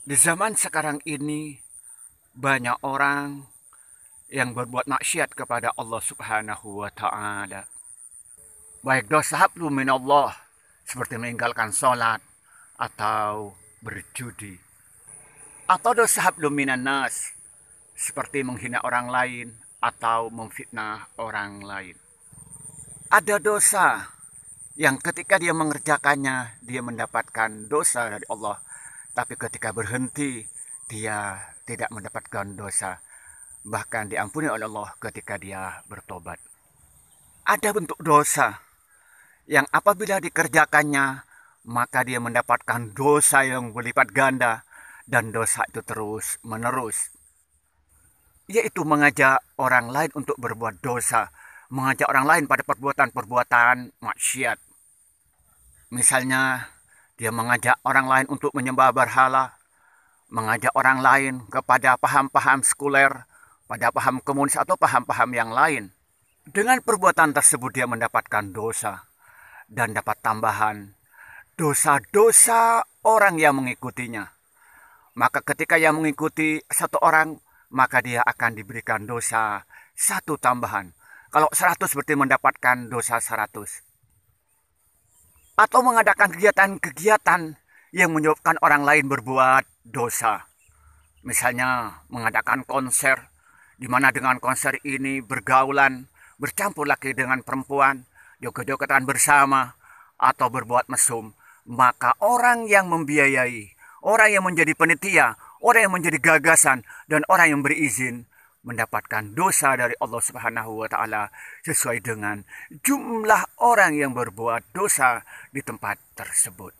Di zaman sekarang ini banyak orang yang berbuat maksiat kepada Allah Subhanahu wa taala. Baik dosa hablu min Allah seperti meninggalkan salat atau berjudi. Atau dosa hablu minan nas seperti menghina orang lain atau memfitnah orang lain. Ada dosa yang ketika dia mengerjakannya dia mendapatkan dosa dari Allah tapi ketika berhenti, dia tidak mendapatkan dosa. Bahkan diampuni oleh Allah ketika dia bertobat. Ada bentuk dosa yang apabila dikerjakannya, maka dia mendapatkan dosa yang berlipat ganda dan dosa itu terus menerus. Yaitu mengajak orang lain untuk berbuat dosa, mengajak orang lain pada perbuatan-perbuatan maksiat. Misalnya dia mengajak orang lain untuk menyembah berhala, mengajak orang lain kepada paham-paham sekuler, pada paham komunis atau paham-paham yang lain. Dengan perbuatan tersebut dia mendapatkan dosa dan dapat tambahan dosa-dosa orang yang mengikutinya. Maka ketika yang mengikuti satu orang, maka dia akan diberikan dosa satu tambahan. Kalau seratus, berarti mendapatkan dosa seratus atau mengadakan kegiatan-kegiatan yang menyebabkan orang lain berbuat dosa. Misalnya mengadakan konser, di mana dengan konser ini bergaulan, bercampur laki dengan perempuan, joget-jogetan bersama, atau berbuat mesum, maka orang yang membiayai, orang yang menjadi penitia, orang yang menjadi gagasan, dan orang yang berizin mendapatkan dosa dari Allah Subhanahu wa taala sesuai dengan jumlah orang yang berbuat dosa di tempat tersebut.